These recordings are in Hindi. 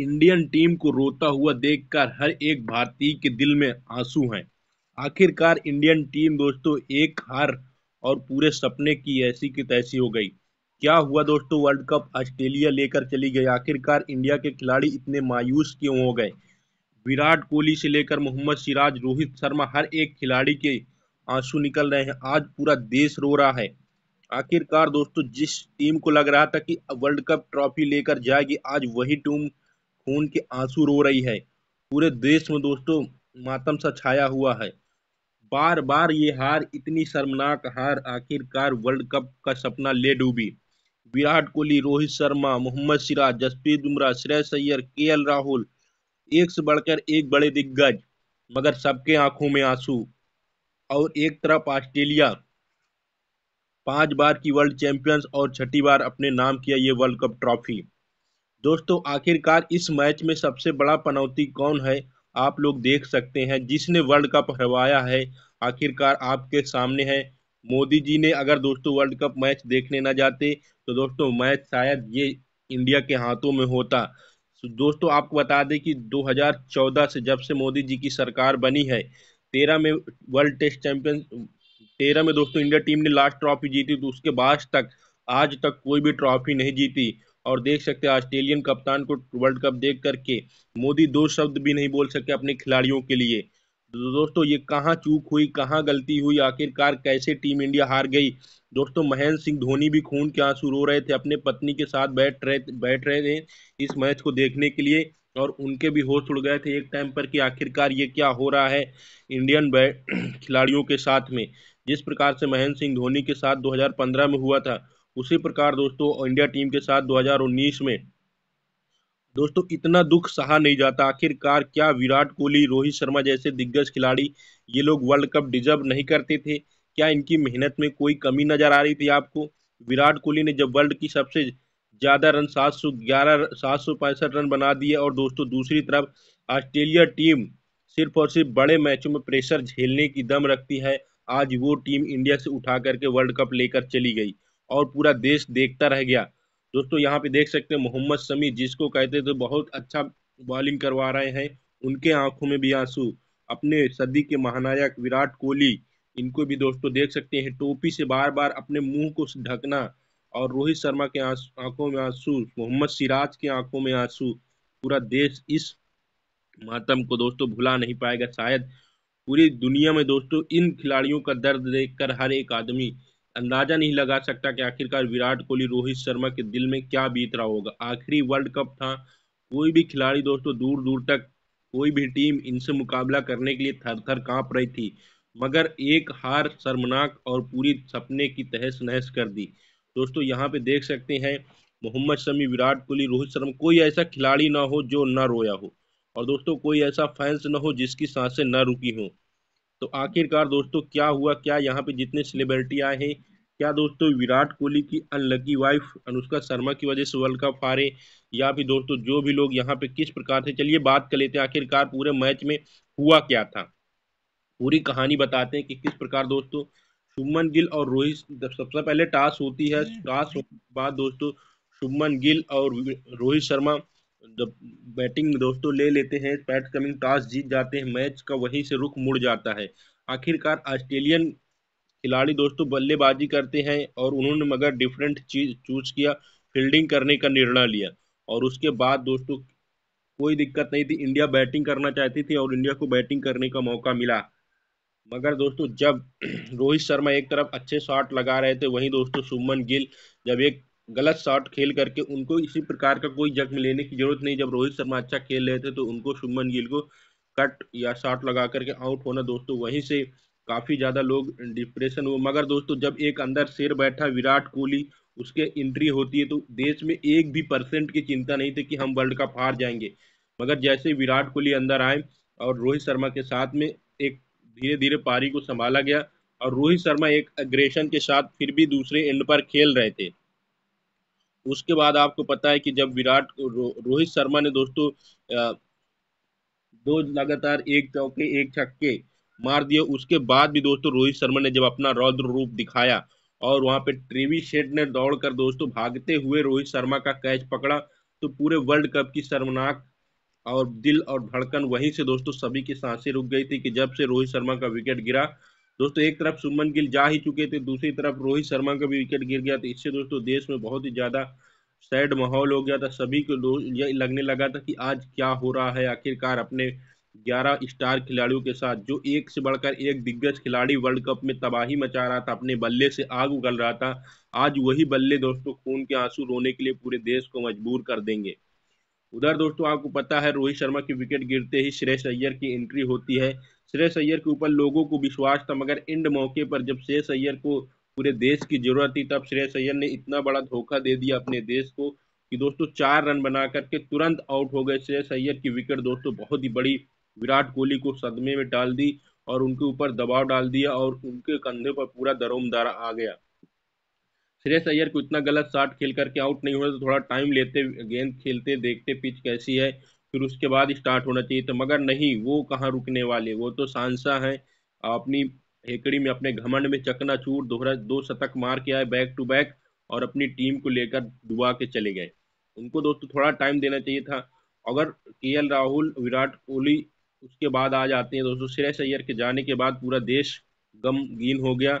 इंडियन टीम को रोता हुआ देखकर हर एक भारतीय के दिल में आंसू हैं आखिरकार इंडियन टीम दोस्तों एक हार और पूरे सपने की ऐसी की तैसी हो गई क्या हुआ दोस्तों वर्ल्ड कप ऑस्ट्रेलिया लेकर चली गई आखिरकार इंडिया के खिलाड़ी इतने मायूस क्यों हो गए विराट कोहली से लेकर मोहम्मद सिराज रोहित शर्मा हर एक खिलाड़ी के आंसू निकल रहे हैं आज पूरा देश रो रहा है आखिरकार दोस्तों जिस टीम को लग रहा था कि वर्ल्ड कप ट्रॉफी लेकर जाएगी आज वही टीम खून के आंसू रो रही है पूरे देश में दोस्तों मातम सा छाया हुआ है बार बार ये हार इतनी शर्मनाक हार आखिरकार वर्ल्ड कप का सपना ले डूबी विराट कोहली रोहित शर्मा मोहम्मद सिराज जसप्रीत बुमराह श्रेयस सैयर के राहुल एक से बढ़कर एक बड़े दिग्गज मगर सबके आंखों में आंसू और एक तरफ ऑस्ट्रेलिया पांच बार की वर्ल्ड चैंपियंस और छठी बार अपने नाम किया ये वर्ल्ड कप ट्रॉफी दोस्तों आखिरकार इस मैच में सबसे बड़ा पनौती कौन है आप लोग देख सकते हैं जिसने वर्ल्ड कप हरवाया है आखिरकार आपके सामने है मोदी जी ने अगर दोस्तों वर्ल्ड कप मैच देखने ना जाते तो दोस्तों मैच शायद ये इंडिया के हाथों में होता तो दोस्तों आपको बता दें कि 2014 से जब से मोदी जी की सरकार बनी है तेरह में वर्ल्ड टेस्ट चैंपियन तेरह में दोस्तों इंडिया टीम ने लास्ट ट्रॉफी जीती तो उसके बाद तक आज तक कोई भी ट्रॉफी नहीं जीती और देख सकते हैं ऑस्ट्रेलियन कप्तान को वर्ल्ड कप देख करके मोदी दो शब्द भी नहीं बोल सके अपने खिलाड़ियों के लिए तो दोस्तों ये कहाँ चूक हुई कहाँ गलती हुई आखिरकार कैसे टीम इंडिया हार गई दोस्तों महेंद्र सिंह धोनी भी खून के आंसू रो रहे थे अपने पत्नी के साथ बैठ रहे बैठ रहे थे इस मैच को देखने के लिए और उनके भी होश उड़ गए थे एक टाइम पर कि आखिरकार ये क्या हो रहा है इंडियन खिलाड़ियों के साथ में जिस प्रकार से महेंद्र सिंह धोनी के साथ 2015 में हुआ था उसी प्रकार दोस्तों इंडिया टीम के साथ 2019 में दोस्तों इतना दुख सहा नहीं जाता आखिरकार क्या विराट कोहली रोहित शर्मा जैसे दिग्गज खिलाड़ी ये लोग वर्ल्ड कप डिजर्व नहीं करते थे क्या इनकी मेहनत में कोई कमी नजर आ रही थी आपको विराट कोहली ने जब वर्ल्ड की सबसे ज़्यादा रन सात सौ ग्यारह सात सौ पैंसठ रन बना दिए और दोस्तों दूसरी तरफ ऑस्ट्रेलिया टीम सिर्फ और सिर्फ बड़े मैचों में प्रेशर झेलने की दम रखती है आज वो टीम इंडिया से उठा करके वर्ल्ड कप लेकर चली गई और पूरा देश देखता रह गया दोस्तों यहाँ पे देख सकते हैं मोहम्मद शमी जिसको कहते थे तो बहुत अच्छा बॉलिंग करवा रहे हैं उनके आंखों में भी आंसू अपने सदी के महानायक विराट कोहली इनको भी दोस्तों देख सकते हैं टोपी से बार बार अपने मुंह को ढकना और रोहित शर्मा के आंखों में आंसू मोहम्मद सिराज के आंखों में आंसू पूरा देश इस मातम को दोस्तों भुला नहीं पाएगा शायद पूरी दुनिया में दोस्तों इन खिलाड़ियों का दर्द देखकर हर एक आदमी अंदाजा नहीं लगा सकता कि आखिरकार विराट कोहली रोहित शर्मा के दिल में क्या बीत रहा होगा आखिरी वर्ल्ड कप था कोई भी खिलाड़ी दोस्तों दूर दूर तक कोई भी टीम इनसे मुकाबला करने के लिए थर थर काँप रही थी मगर एक हार शर्मनाक और पूरी सपने की तहस नहस कर दी दोस्तों यहाँ पे देख सकते हैं मोहम्मद शमी विराट कोहली रोहित शर्मा कोई ऐसा खिलाड़ी ना हो जो ना रोया हो और दोस्तों कोई ऐसा फैंस ना हो जिसकी सांसें ना रुकी हों तो आखिरकार दोस्तों क्या हुआ क्या यहाँ पे जितने सेलिब्रिटी आए हैं क्या दोस्तों विराट कोहली की अनलकी वाइफ अनुष्का शर्मा की वजह से वर्ल्ड कप हारे या फिर दोस्तों जो भी लोग यहाँ पे किस प्रकार से चलिए बात कर लेते हैं आखिरकार पूरे मैच में हुआ क्या था पूरी कहानी बताते हैं कि किस प्रकार दोस्तों शुभमन गिल और रोहित सबसे पहले टॉस होती है टॉस हम्म। होने के बाद दोस्तों शुभमन गिल और रोहित शर्मा जब बैटिंग दोस्तों ले लेते हैं पैट कमिंग टॉस जीत जाते हैं मैच का वहीं से रुख मुड़ जाता है आखिरकार ऑस्ट्रेलियन खिलाड़ी दोस्तों बल्लेबाजी करते हैं और उन्होंने मगर डिफरेंट चीज चूज किया फील्डिंग करने का निर्णय लिया और उसके बाद दोस्तों कोई दिक्कत नहीं थी इंडिया बैटिंग करना चाहती थी और इंडिया को बैटिंग करने का मौका मिला मगर दोस्तों जब रोहित शर्मा एक तरफ अच्छे शॉट लगा रहे थे वहीं दोस्तों सुमन गिल जब एक गलत शॉट खेल करके उनको इसी प्रकार का कोई जख्म लेने की जरूरत नहीं जब रोहित शर्मा अच्छा खेल रहे थे तो उनको शुभमन गिल को कट या शॉट लगा करके आउट होना दोस्तों वहीं से काफ़ी ज़्यादा लोग डिप्रेशन हुए मगर दोस्तों जब एक अंदर शेर बैठा विराट कोहली उसके एंट्री होती है तो देश में एक भी परसेंट की चिंता नहीं थी कि हम वर्ल्ड कप हार जाएंगे मगर जैसे विराट कोहली अंदर आए और रोहित शर्मा के साथ में एक धीरे धीरे पारी को संभाला गया और रोहित शर्मा एक अग्रेशन के साथ फिर भी दूसरे एंड पर खेल रहे थे उसके बाद आपको पता है कि जब विराट रो, रोहित शर्मा ने दोस्तों दो लगातार एक चौके एक छक्के मार दिए उसके बाद भी दोस्तों रोहित शर्मा ने जब अपना रौद्र रूप दिखाया और वहां पे ट्रेवी शेड ने दौड़कर दोस्तों भागते हुए रोहित शर्मा का कैच पकड़ा तो पूरे वर्ल्ड कप की शर्मनाक और दिल और धड़कन वहीं से दोस्तों सभी की सांसें रुक गई थी कि जब से रोहित शर्मा का विकेट गिरा दोस्तों एक तरफ सुमन गिल जा ही चुके थे दूसरी तरफ रोहित शर्मा का भी विकेट गिर गया था इससे दोस्तों देश में बहुत ही ज़्यादा सैड माहौल हो गया था सभी को यह लगने लगा था कि आज क्या हो रहा है आखिरकार अपने 11 स्टार खिलाड़ियों के साथ जो एक से बढ़कर एक दिग्गज खिलाड़ी वर्ल्ड कप में तबाही मचा रहा था अपने बल्ले से आग उगल रहा था आज वही बल्ले दोस्तों खून के आंसू रोने के लिए पूरे देश को मजबूर कर देंगे उधर दोस्तों आपको पता है रोहित शर्मा की विकेट गिरते ही श्रेयस अय्यर की एंट्री होती है श्रेयस अय्यर के ऊपर लोगों को विश्वास था मगर इंड मौके पर जब श्रेयस अय्यर को पूरे देश की जरूरत थी तब श्रेयस अय्यर ने इतना बड़ा धोखा दे दिया अपने देश को कि दोस्तों चार रन बना करके तुरंत आउट हो गए श्रेयस अय्यर की विकेट दोस्तों बहुत ही बड़ी विराट कोहली को सदमे में डाल दी और उनके ऊपर दबाव डाल दिया और उनके कंधे पर पूरा दरोमदारा आ गया श्रेयस अय्यर को इतना गलत शॉट खेल करके आउट नहीं होना तो थोड़ा टाइम लेते गेंद खेलते देखते पिच कैसी है फिर उसके बाद स्टार्ट होना चाहिए तो मगर नहीं वो कहाँ रुकने वाले वो तो सांसा हैं अपनी हेकड़ी में अपने घमंड में चकना चूर दोहरा दो शतक मार के आए बैक टू बैक और अपनी टीम को लेकर डुबा के चले गए उनको दोस्तों थोड़ा टाइम देना चाहिए था अगर के राहुल विराट कोहली उसके बाद आ जाते हैं दोस्तों श्रेयस अय्यर के जाने के बाद पूरा देश गमगीन हो गया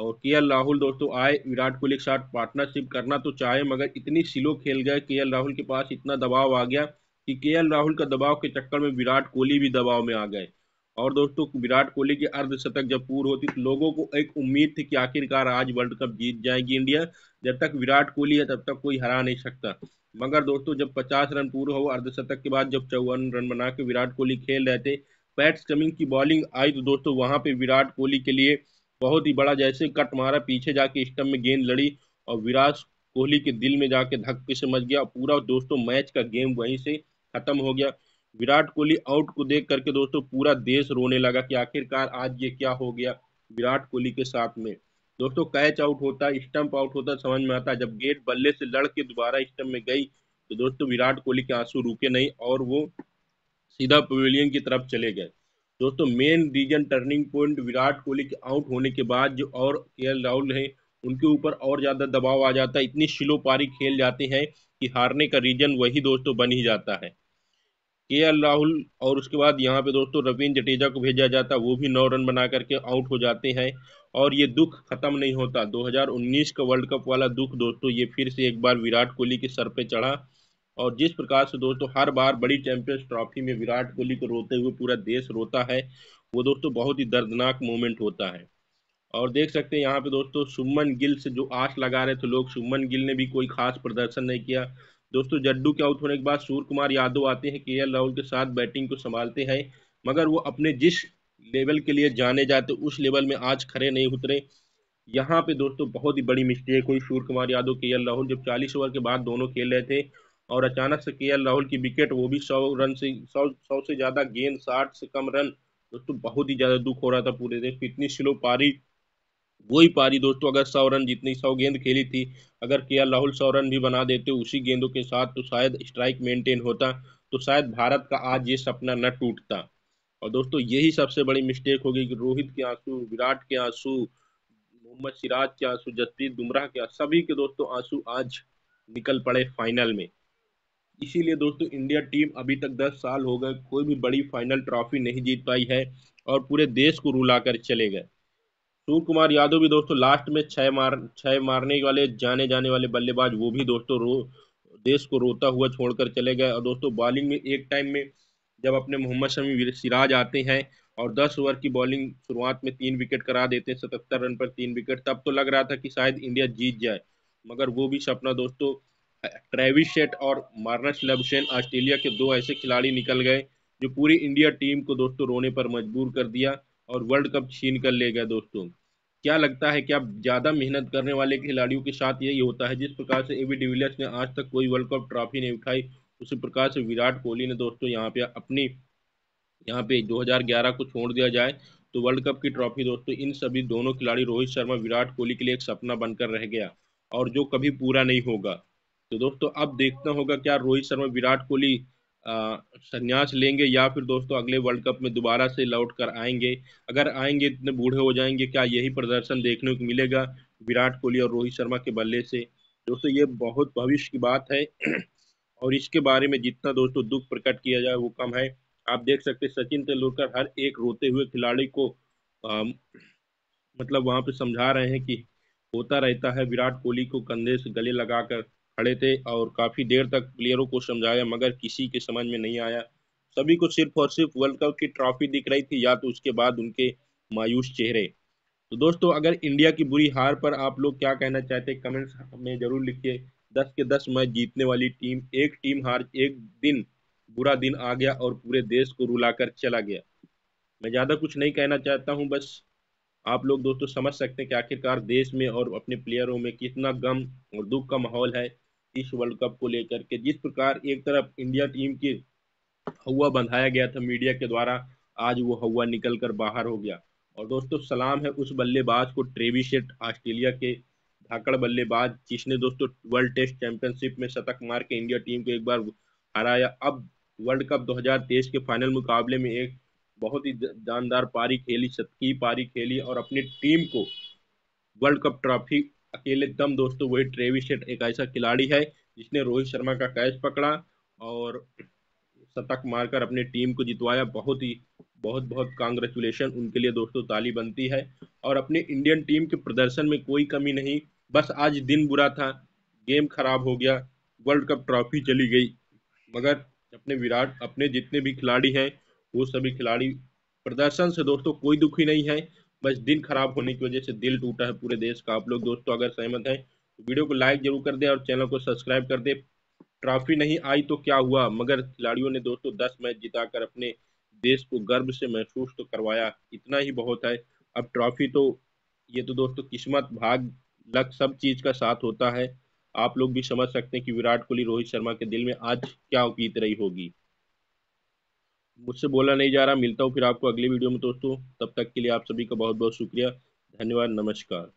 और के राहुल दोस्तों आए विराट कोहली के साथ पार्टनरशिप करना तो चाहे मगर इतनी स्लो खेल गए के राहुल के पास इतना दबाव आ गया कि के राहुल का दबाव के चक्कर में विराट कोहली भी दबाव में आ गए और दोस्तों विराट कोहली की अर्धशतक जब पूर्व होती तो लोगों को एक उम्मीद थी कि आखिरकार आज वर्ल्ड कप जीत जाएगी इंडिया जब तक विराट कोहली है तब तक कोई हरा नहीं सकता मगर दोस्तों जब 50 रन पूर्व हो अर्धशतक के बाद जब चौवन रन बना के विराट कोहली खेल रहे थे पैट स्टमिंग की बॉलिंग आई तो दोस्तों वहां पे विराट कोहली के लिए बहुत ही बड़ा जैसे कट मारा पीछे जाके स्टम में गेंद लड़ी और विराट कोहली के दिल में जाके धक्के से मच गया पूरा दोस्तों मैच का गेम वहीं से खत्म हो गया विराट कोहली आउट को देख करके दोस्तों पूरा देश रोने लगा कि आखिरकार आज ये क्या हो गया विराट कोहली के साथ में दोस्तों कैच आउट होता स्टम्प आउट होता समझ में आता जब गेट बल्ले से लड़ के दोबारा स्टम्प में गई तो दोस्तों विराट कोहली के आंसू रुके नहीं और वो सीधा पवेलियन की तरफ चले गए दोस्तों main reason turning point Virat Kohli के आउट होने के बाद जो और के राहुल हैं उनके ऊपर और ज़्यादा दबाव आ जाता है इतनी शिलो पारी खेल जाते हैं कि हारने का रीजन वही दोस्तों बन ही जाता है के राहुल और उसके बाद यहाँ पे दोस्तों रविंद्र जडेजा को भेजा जाता है वो भी नौ रन बना करके आउट हो जाते हैं और ये दुख खत्म नहीं होता 2019 का वर्ल्ड कप वाला दुख दोस्तों ये फिर से एक बार विराट कोहली के सर पे चढ़ा और जिस प्रकार से दोस्तों हर बार बड़ी चैंपियंस ट्रॉफी में विराट कोहली को रोते हुए पूरा देश रोता है वो दोस्तों बहुत ही दर्दनाक मोमेंट होता है और देख सकते हैं यहाँ पे दोस्तों सुमन गिल से जो आश लगा रहे थे लोग सुमन गिल ने भी कोई खास प्रदर्शन नहीं किया दोस्तों जड्डू के आउट होने के बाद सूर्य कुमार यादव आते हैं के राहुल के साथ बैटिंग को संभालते हैं मगर वो अपने जिस लेवल के लिए जाने जाते उस लेवल में आज खड़े नहीं उतरे यहाँ पे दोस्तों बहुत ही बड़ी मिस्टेक हुई सूर्य कुमार यादव के राहुल जब चालीस ओवर के बाद दोनों खेल रहे थे और अचानक से के राहुल की विकेट वो भी सौ रन से सौ सौ से ज़्यादा गेंद साठ से कम रन दोस्तों बहुत ही ज़्यादा दुख हो रहा था पूरे देश इतनी स्लो पारी वही पारी दोस्तों अगर सौ रन जितनी सौ गेंद खेली थी अगर के राहुल सौ रन भी बना देते उसी गेंदों के साथ तो शायद स्ट्राइक मेंटेन होता तो शायद भारत का आज ये सपना न टूटता और दोस्तों यही सबसे बड़ी मिस्टेक होगी कि रोहित के आंसू विराट के आंसू मोहम्मद सिराज के आंसू जसप्रीत बुमराह के सभी के दोस्तों आंसू आज निकल पड़े फाइनल में इसीलिए दोस्तों इंडिया टीम अभी तक दस साल हो गए कोई भी बड़ी फाइनल ट्रॉफी नहीं जीत पाई है और पूरे देश को रुला कर चले गए सूर्य कुमार यादव भी दोस्तों लास्ट में छः मार छः मारने वाले जाने जाने वाले बल्लेबाज वो भी दोस्तों रो देश को रोता हुआ छोड़कर चले गए और दोस्तों बॉलिंग में एक टाइम में जब अपने मोहम्मद शमी सिराज आते हैं और दस ओवर की बॉलिंग शुरुआत में तीन विकेट करा देते हैं सतहत्तर रन पर तीन विकेट तब तो लग रहा था कि शायद इंडिया जीत जाए मगर वो भी सपना दोस्तों ट्रेविस शेट और मार्नस लबशेन ऑस्ट्रेलिया के दो ऐसे खिलाड़ी निकल गए जो पूरी इंडिया टीम को दोस्तों रोने पर मजबूर कर दिया और वर्ल्ड कप छीन कर ले गए दोस्तों क्या लगता है कि आप ज़्यादा मेहनत करने वाले खिलाड़ियों के साथ यही होता है जिस प्रकार से एवी डिविलियर्स ने आज तक कोई वर्ल्ड कप ट्रॉफी नहीं उठाई उसी प्रकार से विराट कोहली ने दोस्तों यहाँ पे अपनी यहाँ पे 2011 को छोड़ दिया जाए तो वर्ल्ड कप की ट्रॉफी दोस्तों इन सभी दोनों खिलाड़ी रोहित शर्मा विराट कोहली के लिए एक सपना बनकर रह गया और जो कभी पूरा नहीं होगा तो दोस्तों अब देखना होगा क्या रोहित शर्मा विराट कोहली संन्यास लेंगे या फिर दोस्तों अगले वर्ल्ड कप में दोबारा से लौट कर आएंगे अगर आएंगे इतने बूढ़े हो जाएंगे क्या यही प्रदर्शन देखने को मिलेगा विराट कोहली और रोहित शर्मा के बल्ले से दोस्तों ये बहुत भविष्य की बात है और इसके बारे में जितना दोस्तों दुख प्रकट किया जाए वो कम है आप देख सकते सचिन तेंदुलकर हर एक रोते हुए खिलाड़ी को आ, मतलब वहाँ पे समझा रहे हैं कि होता रहता है विराट कोहली को कंधे से गले लगाकर खड़े थे और काफ़ी देर तक प्लेयरों को समझाया मगर किसी के समझ में नहीं आया सभी को सिर्फ और सिर्फ वर्ल्ड कप की ट्रॉफी दिख रही थी या तो उसके बाद उनके मायूस चेहरे तो दोस्तों अगर इंडिया की बुरी हार पर आप लोग क्या कहना चाहते हैं कमेंट्स में ज़रूर लिखिए दस के दस मैच जीतने वाली टीम एक टीम हार एक दिन बुरा दिन आ गया और पूरे देश को रुलाकर चला गया मैं ज़्यादा कुछ नहीं कहना चाहता हूँ बस आप लोग दोस्तों समझ सकते हैं कि आखिरकार देश में और अपने प्लेयरों में कितना गम और दुख का माहौल है इस वर्ल्ड कप को लेकर के जिस प्रकार एक तरफ इंडिया टीम की हवा बंधाया गया था मीडिया के द्वारा आज वो हवा निकल कर बाहर हो गया और दोस्तों सलाम है उस बल्लेबाज को ट्रेवी शेट ऑस्ट्रेलिया के धाकड़ बल्लेबाज जिसने दोस्तों वर्ल्ड टेस्ट चैंपियनशिप में शतक मार के इंडिया टीम को एक बार हराया अब वर्ल्ड कप 2023 के फाइनल मुकाबले में एक बहुत ही जानदार पारी खेली शतकी पारी खेली और अपनी टीम को वर्ल्ड कप ट्रॉफी अकेले दम दोस्तों वही ट्रेविस शेट एक ऐसा खिलाड़ी है जिसने रोहित शर्मा का कैच पकड़ा और शतक मारकर अपनी टीम को जितवाया बहुत ही बहुत बहुत कांग्रेचुलेशन उनके लिए दोस्तों ताली बनती है और अपनी इंडियन टीम के प्रदर्शन में कोई कमी नहीं बस आज दिन बुरा था गेम खराब हो गया वर्ल्ड कप ट्रॉफी चली गई मगर अपने विराट अपने जितने भी खिलाड़ी हैं वो सभी खिलाड़ी प्रदर्शन से दोस्तों कोई दुखी नहीं है बस दिन खराब होने की वजह से दिल टूटा है पूरे देश का आप लोग दोस्तों अगर सहमत हैं तो वीडियो को लाइक जरूर कर दें और चैनल को सब्सक्राइब कर दें ट्रॉफी नहीं आई तो क्या हुआ मगर खिलाड़ियों ने दोस्तों दस मैच जिताकर अपने देश को गर्व से महसूस तो करवाया इतना ही बहुत है अब ट्रॉफी तो ये तो दोस्तों किस्मत भाग लक सब चीज का साथ होता है आप लोग भी समझ सकते हैं कि विराट कोहली रोहित शर्मा के दिल में आज क्या उपीत रही होगी मुझसे बोला नहीं जा रहा मिलता हूँ फिर आपको अगली वीडियो में दोस्तों तब तक के लिए आप सभी का बहुत बहुत शुक्रिया धन्यवाद नमस्कार